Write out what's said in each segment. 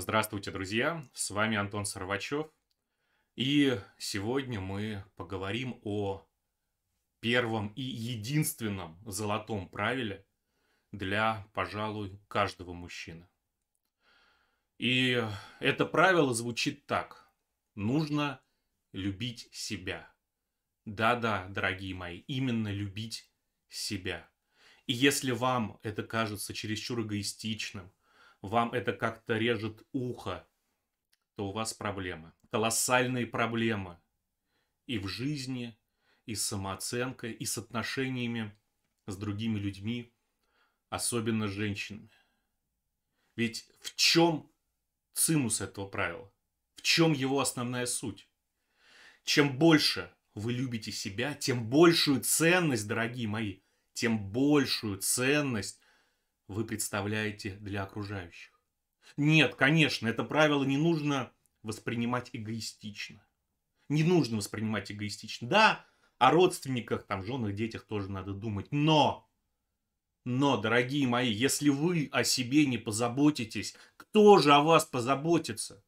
Здравствуйте, друзья! С вами Антон Сарвачев. И сегодня мы поговорим о первом и единственном золотом правиле для, пожалуй, каждого мужчины. И это правило звучит так. Нужно любить себя. Да-да, дорогие мои, именно любить себя. И если вам это кажется чересчур эгоистичным, вам это как-то режет ухо, то у вас проблемы. Колоссальные проблемы и в жизни, и с самооценкой, и с отношениями с другими людьми, особенно с женщинами. Ведь в чем цинус этого правила? В чем его основная суть? Чем больше вы любите себя, тем большую ценность, дорогие мои, тем большую ценность вы представляете для окружающих. Нет, конечно, это правило не нужно воспринимать эгоистично. Не нужно воспринимать эгоистично. Да, о родственниках, там, женах, детях тоже надо думать. Но, но, дорогие мои, если вы о себе не позаботитесь, кто же о вас позаботится?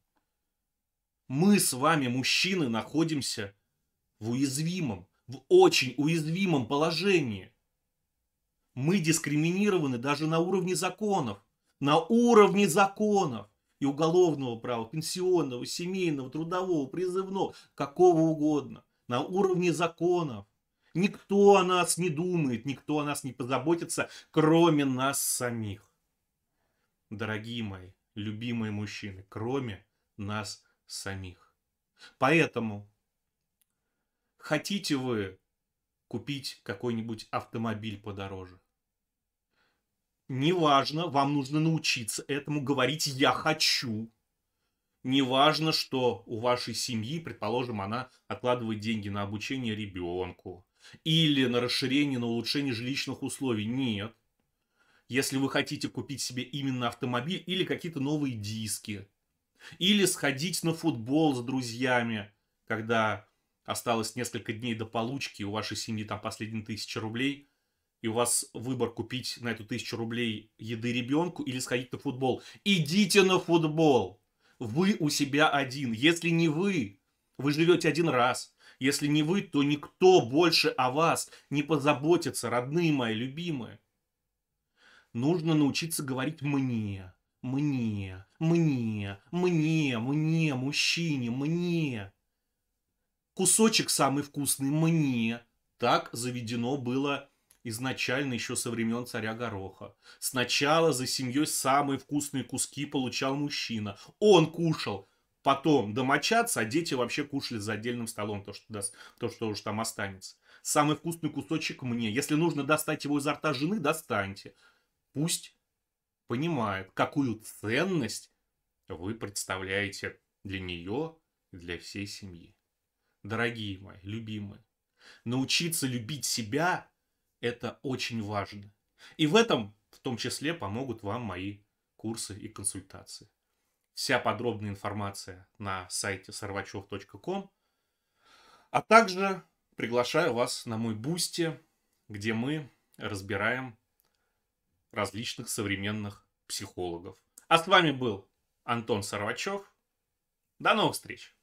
Мы с вами, мужчины, находимся в уязвимом, в очень уязвимом положении. Мы дискриминированы даже на уровне законов. На уровне законов. И уголовного права, пенсионного, семейного, трудового, призывного, какого угодно. На уровне законов. Никто о нас не думает, никто о нас не позаботится, кроме нас самих. Дорогие мои, любимые мужчины, кроме нас самих. Поэтому хотите вы купить какой-нибудь автомобиль подороже. Неважно, вам нужно научиться этому говорить «я хочу». Неважно, что у вашей семьи, предположим, она откладывает деньги на обучение ребенку или на расширение, на улучшение жилищных условий. Нет. Если вы хотите купить себе именно автомобиль или какие-то новые диски, или сходить на футбол с друзьями, когда осталось несколько дней до получки, у вашей семьи там последние тысячи рублей, и у вас выбор купить на эту тысячу рублей еды ребенку или сходить на футбол. Идите на футбол! Вы у себя один. Если не вы, вы живете один раз. Если не вы, то никто больше о вас не позаботится, родные мои, любимые. Нужно научиться говорить «мне», «мне», «мне», «мне», «мне», «мужчине», «мне» кусочек самый вкусный мне. Так заведено было изначально еще со времен царя Гороха. Сначала за семьей самые вкусные куски получал мужчина. Он кушал, потом домочадцы, а дети вообще кушали за отдельным столом то, что, даст, то, что уж там останется. Самый вкусный кусочек мне. Если нужно достать его изо рта жены, достаньте. Пусть понимает, какую ценность вы представляете для нее, для всей семьи дорогие мои, любимые, научиться любить себя – это очень важно. И в этом в том числе помогут вам мои курсы и консультации. Вся подробная информация на сайте sarvachov.com. А также приглашаю вас на мой бусте, где мы разбираем различных современных психологов. А с вами был Антон Сарвачев. До новых встреч!